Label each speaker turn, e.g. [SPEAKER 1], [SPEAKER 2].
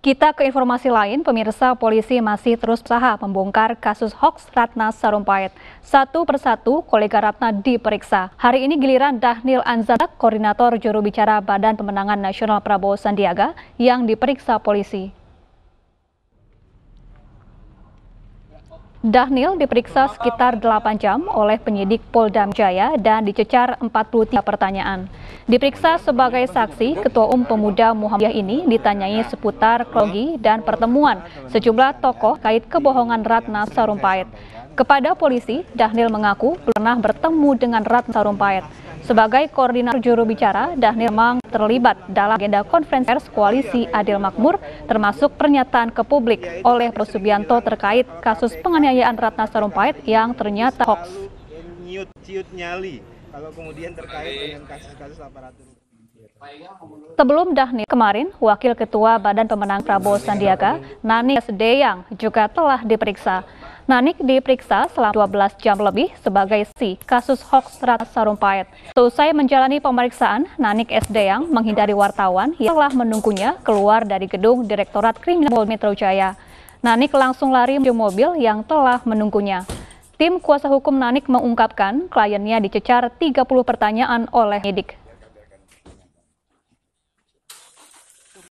[SPEAKER 1] Kita ke informasi lain, pemirsa polisi masih terus usaha membongkar kasus hoax Ratna Sarumpait. Satu persatu kolega Ratna diperiksa. Hari ini giliran Dahnil Anzalak, koordinator juru bicara Badan Pemenangan Nasional Prabowo Sandiaga yang diperiksa polisi. Dahnil diperiksa sekitar 8 jam oleh penyidik Polda Jaya dan dicecar 43 pertanyaan. Diperiksa sebagai saksi, Ketua Umum Pemuda Muhammadiyah ini ditanyai seputar kronologi dan pertemuan sejumlah tokoh kait kebohongan Ratna Sarumpait. Kepada polisi, Dahnil mengaku pernah bertemu dengan Ratna Sarumpait. Sebagai koordinator juru bicara, Dahnil memang terlibat dalam agenda konferensi pers koalisi Adil Makmur, termasuk pernyataan ke publik oleh Prasubianto terkait kasus penganiayaan Ratna Sarumpait yang ternyata hoax
[SPEAKER 2] kalau kemudian terkait dengan kasus-kasus aparatur.
[SPEAKER 1] Sebelum Dahni kemarin, Wakil Ketua Badan Pemenang Prabowo Sandiaga, Nani Sdeyang juga telah diperiksa. Nanik diperiksa selama 12 jam lebih sebagai si kasus hoax Ratna Sarumpait. Selesai menjalani pemeriksaan, Nanik SD yang menghindari wartawan yang telah menunggunya keluar dari gedung Direktorat Kriminal Metro Jaya. Nanik langsung lari menuju mobil yang telah menunggunya. Tim kuasa hukum Nanik mengungkapkan kliennya dicecar 30 pertanyaan oleh medik.